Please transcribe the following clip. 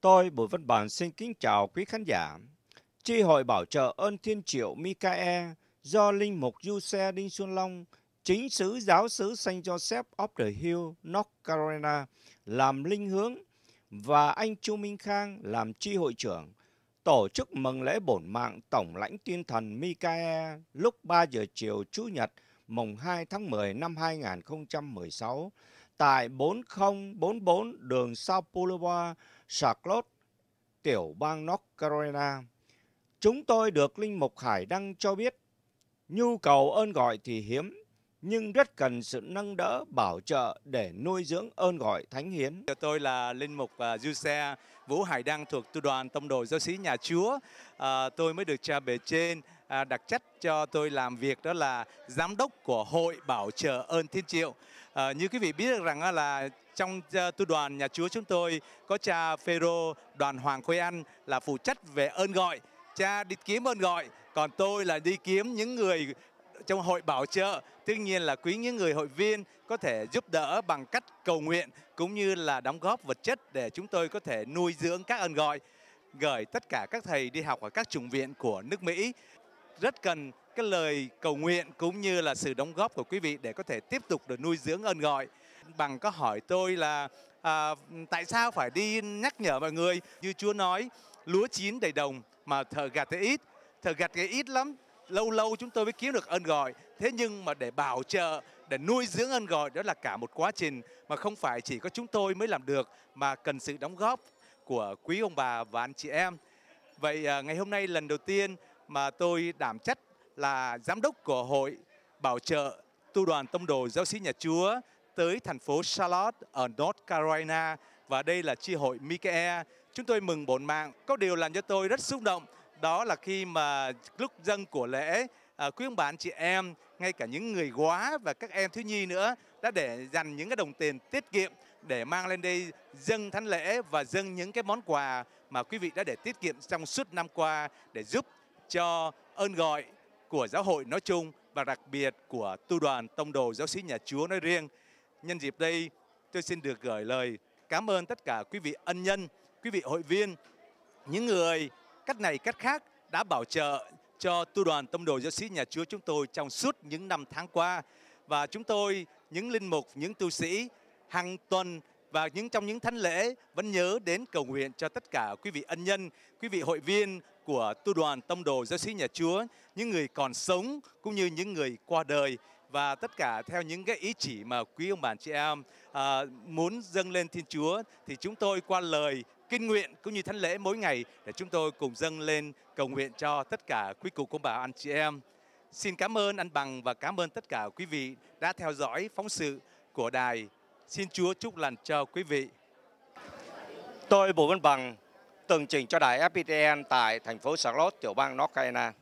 Tôi Bùi Văn Bản xin kính chào quý khán giả. Tri hội bảo trợ ơn thiên triệu Micae do Linh Mục Du Xe Đinh Xuân Long, chính sứ giáo sứ St. Joseph of the Hill, North Carolina làm linh hướng và anh Chu Minh Khang làm tri hội trưởng tổ chức mừng lễ bổn mạng tổng lãnh tiên thần Micae lúc 3 giờ chiều Chủ nhật mùng 2 tháng 10 năm 2016 tại 4044 đường South Boulevard Charlotte, tiểu bang North Carolina. Chúng tôi được Linh Mục Hải Đăng cho biết, nhu cầu ơn gọi thì hiếm, nhưng rất cần sự nâng đỡ, bảo trợ để nuôi dưỡng ơn gọi thánh hiến. Tôi là Linh Mục Du à, Xe Vũ Hải Đăng thuộc tu đoàn Tông đồ Giáo sĩ Nhà Chúa. À, tôi mới được cha bề trên À, đặc trách cho tôi làm việc đó là giám đốc của hội bảo trợ ơn thiên triệu à, như quý vị biết được rằng là trong ờ, tu đoàn nhà chúa chúng tôi có cha phêrô đoàn hoàng khôi ăn là phụ trách về ơn gọi cha đi kiếm ơn gọi còn tôi là đi kiếm những người trong hội bảo trợ tuy nhiên là quý những người hội viên có thể giúp đỡ bằng cách cầu nguyện cũng như là đóng góp vật chất để chúng tôi có thể nuôi dưỡng các ơn gọi gửi tất cả các thầy đi học ở các trùng viện của nước Mỹ rất cần cái lời cầu nguyện cũng như là sự đóng góp của quý vị để có thể tiếp tục được nuôi dưỡng ơn gọi. Bằng có hỏi tôi là à, tại sao phải đi nhắc nhở mọi người như Chúa nói lúa chín đầy đồng mà thợ gặt thì ít, thợ gặt thì ít lắm, lâu lâu chúng tôi mới kiếm được ơn gọi. Thế nhưng mà để bảo trợ, để nuôi dưỡng ơn gọi đó là cả một quá trình mà không phải chỉ có chúng tôi mới làm được mà cần sự đóng góp của quý ông bà và anh chị em. Vậy à, ngày hôm nay lần đầu tiên mà tôi đảm trách là giám đốc của hội bảo trợ tu đoàn tông đồ giáo sĩ nhà Chúa tới thành phố Charlotte ở North Carolina và đây là chi hội Micae. Chúng tôi mừng bổn mạng. Có điều làm cho tôi rất xúc động đó là khi mà lúc dân của lễ khuyến à, quý bạn chị em ngay cả những người quá và các em thiếu nhi nữa đã để dành những cái đồng tiền tiết kiệm để mang lên đây dâng thánh lễ và dâng những cái món quà mà quý vị đã để tiết kiệm trong suốt năm qua để giúp cho ơn gọi của giáo hội nói chung và đặc biệt của tu đoàn tông đồ giáo sĩ nhà Chúa nói riêng. Nhân dịp đây, tôi xin được gửi lời cảm ơn tất cả quý vị ân nhân, quý vị hội viên, những người cách này cách khác đã bảo trợ cho tu đoàn tông đồ giáo sĩ nhà Chúa chúng tôi trong suốt những năm tháng qua và chúng tôi những linh mục, những tu sĩ hàng tuần và những trong những thánh lễ vẫn nhớ đến cầu nguyện cho tất cả quý vị ân nhân, quý vị hội viên của tu đoàn tông đồ giáo sĩ nhà Chúa, những người còn sống cũng như những người qua đời và tất cả theo những cái ý chỉ mà quý ông bà chị em à, muốn dâng lên Thiên Chúa thì chúng tôi qua lời kinh nguyện cũng như thánh lễ mỗi ngày để chúng tôi cùng dâng lên cầu nguyện cho tất cả quý cụ ông bà anh chị em. Xin cảm ơn anh Bằng và cảm ơn tất cả quý vị đã theo dõi phóng sự của đài Xin Chúa chúc lành cho quý vị. Tôi Bùi Văn Bằng tường trình cho đài FPTN tại thành phố Charlotte, tiểu bang North Carolina.